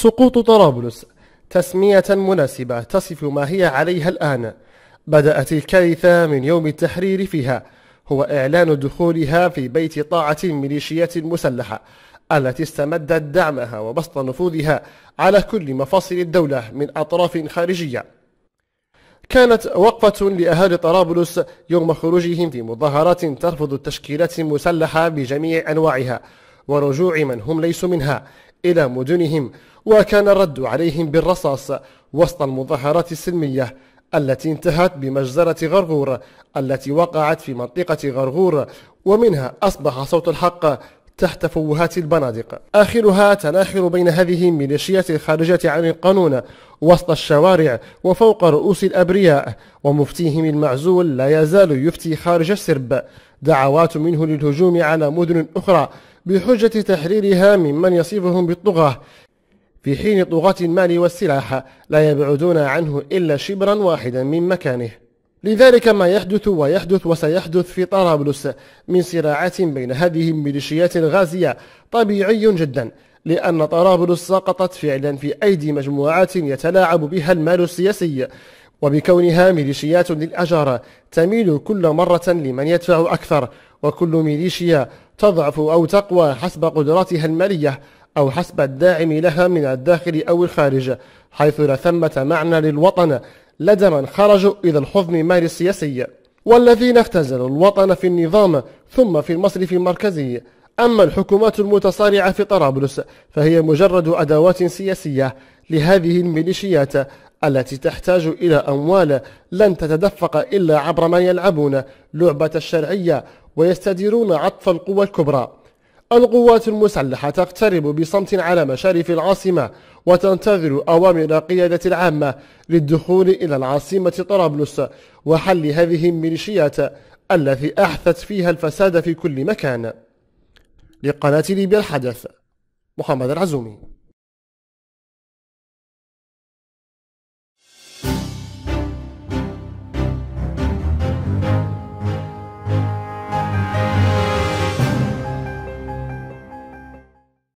سقوط طرابلس تسمية مناسبة تصف ما هي عليها الآن بدأت الكارثة من يوم التحرير فيها هو إعلان دخولها في بيت طاعة ميليشيات مسلحة التي استمدت دعمها وبسط نفوذها على كل مفاصل الدولة من أطراف خارجية كانت وقفة لأهالي طرابلس يوم خروجهم في مظاهرات ترفض التشكيلات المسلحة بجميع أنواعها ورجوع من هم ليسوا منها إلى مدنهم وكان الرد عليهم بالرصاص وسط المظاهرات السلمية التي انتهت بمجزرة غرغور التي وقعت في منطقة غرغور ومنها أصبح صوت الحق تحت فوهات البنادق آخرها تناحر بين هذه الميليشيات الخارجة عن القانون وسط الشوارع وفوق رؤوس الأبرياء ومفتيهم المعزول لا يزال يفتي خارج السرب دعوات منه للهجوم على مدن أخرى بحجة تحريرها ممن يصفهم بالطغاة في حين طغاة المال والسلاح لا يبعدون عنه إلا شبرا واحدا من مكانه لذلك ما يحدث ويحدث وسيحدث في طرابلس من صراعات بين هذه الميليشيات الغازية طبيعي جدا لأن طرابلس سقطت فعلا في أيدي مجموعات يتلاعب بها المال السياسي وبكونها ميليشيات للأجار تميل كل مرة لمن يدفع أكثر وكل ميليشيا تضعف أو تقوى حسب قدراتها المالية أو حسب الداعم لها من الداخل أو الخارج حيث لا ثمة معنى للوطن لدى من خرجوا إلى الحضن مال السياسي والذين اختزلوا الوطن في النظام ثم في المصرف المركزي أما الحكومات المتصارعة في طرابلس فهي مجرد أدوات سياسية لهذه الميليشيات التي تحتاج إلى أموال لن تتدفق إلا عبر من يلعبون لعبة الشرعية ويستديرون عطف القوى الكبرى القوات المسلحة تقترب بصمت على مشارف العاصمة وتنتظر أوامر القيادة العامة للدخول إلى العاصمة طرابلس وحل هذه الميليشيات التي أحثت فيها الفساد في كل مكان لقناة ليبيا الحدث محمد العزومي